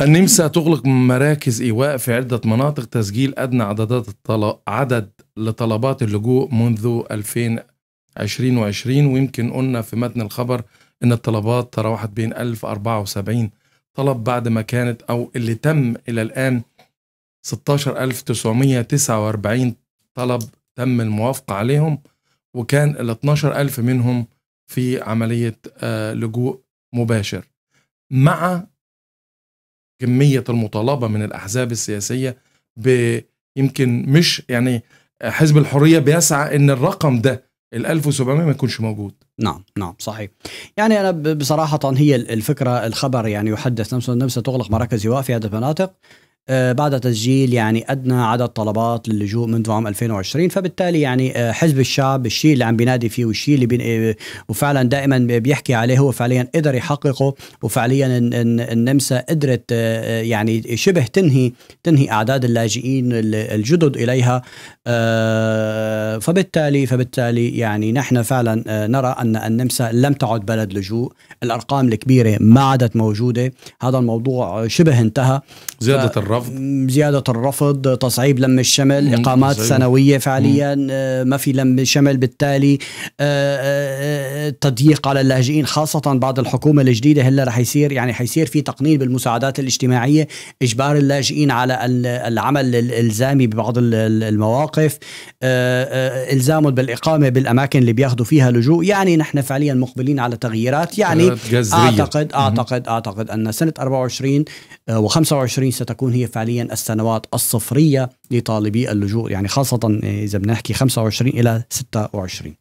النمسا تغلق مراكز إيواء في عدة مناطق تسجيل أدنى عددات الطلب عدد لطلبات اللجوء منذ 2020 ويمكن قلنا في متن الخبر إن الطلبات تراوحت بين 1074 طلب بعد ما كانت أو اللي تم إلى الآن 16949 طلب تم الموافقة عليهم وكان ال 12000 منهم في عملية آه، لجوء مباشر مع كميه المطالبه من الاحزاب السياسيه يمكن مش يعني حزب الحريه بيسعى ان الرقم ده ال 1700 ما يكونش موجود نعم نعم صحيح يعني أنا بصراحة هي الفكرة الخبر يعني يحدث نفسه النمسا تغلق مراكز يواء في هذه المناطق آه، بعد تسجيل يعني ادنى عدد طلبات للجوء منذ عام 2020 فبالتالي يعني آه، حزب الشعب الشيء اللي عم بينادي فيه والشيء اللي بين آه، وفعلا دائما بيحكي عليه هو فعليا قدر يحققه وفعليا النمسا قدرت يعني شبه تنهي تنهي اعداد اللاجئين الجدد اليها فبالتالي فبالتالي يعني نحن فعلا نرى ان النمسا لم تعد بلد لجوء الارقام الكبيره ما عادت موجوده هذا الموضوع شبه انتهى زياده الرقم الرفض زياده الرفض تصعيب لم الشمل اقامات سنويه فعليا آه، ما في لم شمل بالتالي آه، آه، تضييق على اللاجئين خاصه بعد الحكومه الجديده هلا رح يصير يعني حيصير في تقنين بالمساعدات الاجتماعيه اجبار اللاجئين على العمل الالزامي ببعض المواقف الزامهم بالاقامه بالاماكن اللي بياخذوا فيها لجوء يعني نحن فعليا مقبلين على تغييرات يعني اعتقد اعتقد اعتقد ان سنه 24 آه، و25 ستكون هي فعليا السنوات الصفرية لطالبي اللجوء يعني خاصة آه، إذا بنحكي 25 إلى 26